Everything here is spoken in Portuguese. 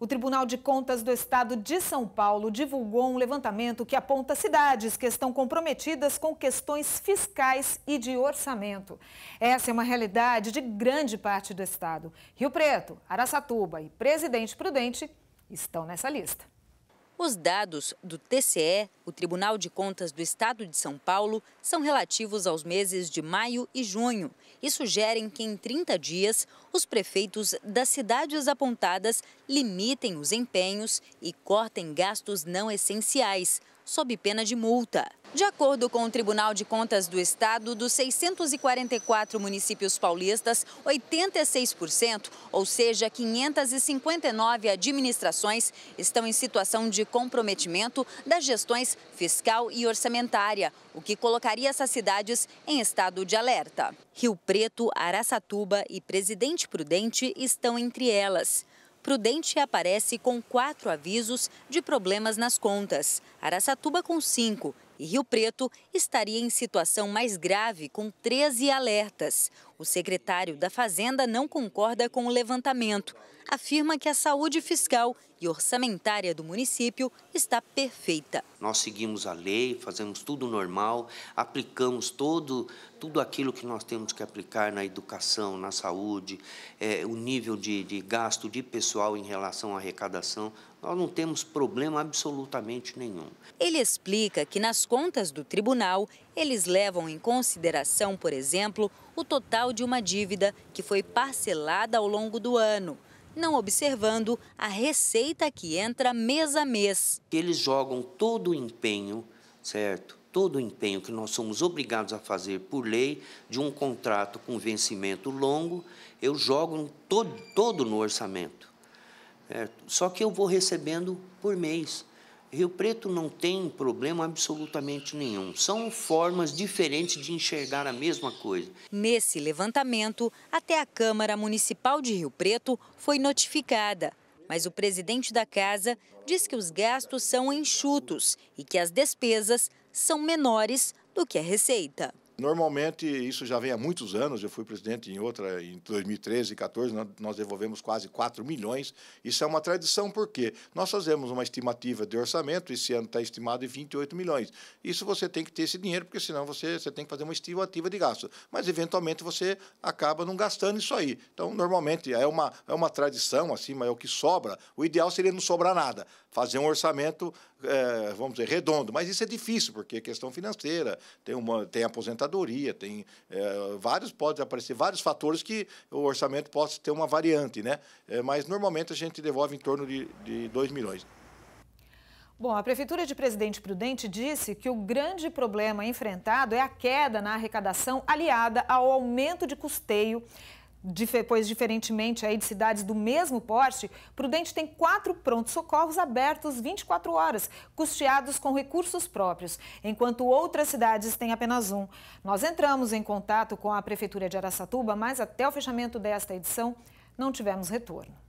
O Tribunal de Contas do Estado de São Paulo divulgou um levantamento que aponta cidades que estão comprometidas com questões fiscais e de orçamento. Essa é uma realidade de grande parte do estado. Rio Preto, Araçatuba e Presidente Prudente estão nessa lista. Os dados do TCE, o Tribunal de Contas do Estado de São Paulo, são relativos aos meses de maio e junho e sugerem que em 30 dias os prefeitos das cidades apontadas limitem os empenhos e cortem gastos não essenciais, sob pena de multa. De acordo com o Tribunal de Contas do Estado, dos 644 municípios paulistas, 86%, ou seja, 559 administrações, estão em situação de comprometimento das gestões fiscal e orçamentária, o que colocaria essas cidades em estado de alerta. Rio Preto, Araçatuba e Presidente Prudente estão entre elas. Prudente aparece com quatro avisos de problemas nas contas, Araçatuba com cinco e Rio Preto estaria em situação mais grave, com 13 alertas. O secretário da Fazenda não concorda com o levantamento. Afirma que a saúde fiscal e orçamentária do município está perfeita. Nós seguimos a lei, fazemos tudo normal, aplicamos todo, tudo aquilo que nós temos que aplicar na educação, na saúde, é, o nível de, de gasto de pessoal em relação à arrecadação. Nós não temos problema absolutamente nenhum. Ele explica que nas contas do tribunal, eles levam em consideração, por exemplo, o total de uma dívida que foi parcelada ao longo do ano, não observando a receita que entra mês a mês. Eles jogam todo o empenho, certo? todo o empenho que nós somos obrigados a fazer por lei de um contrato com vencimento longo, eu jogo todo, todo no orçamento só que eu vou recebendo por mês. Rio Preto não tem problema absolutamente nenhum. São formas diferentes de enxergar a mesma coisa. Nesse levantamento, até a Câmara Municipal de Rio Preto foi notificada. Mas o presidente da casa diz que os gastos são enxutos e que as despesas são menores do que a receita. Normalmente, isso já vem há muitos anos, eu fui presidente em outra, em 2013 e 2014, nós devolvemos quase 4 milhões. Isso é uma tradição, porque nós fazemos uma estimativa de orçamento, esse ano está estimado em 28 milhões. Isso você tem que ter esse dinheiro, porque senão você, você tem que fazer uma estimativa de gasto. Mas, eventualmente, você acaba não gastando isso aí. Então, normalmente, é uma, é uma tradição, assim, mas é o que sobra. O ideal seria não sobrar nada, fazer um orçamento, é, vamos dizer, redondo. Mas isso é difícil, porque é questão financeira, tem, uma, tem aposentadoria, tem é, vários, pode aparecer vários fatores que o orçamento possa ter uma variante, né? É, mas normalmente a gente devolve em torno de, de 2 milhões. Bom, a Prefeitura de Presidente Prudente disse que o grande problema enfrentado é a queda na arrecadação aliada ao aumento de custeio Pois, diferentemente aí de cidades do mesmo porte, Prudente tem quatro prontos-socorros abertos 24 horas, custeados com recursos próprios, enquanto outras cidades têm apenas um. Nós entramos em contato com a Prefeitura de Araçatuba, mas até o fechamento desta edição não tivemos retorno.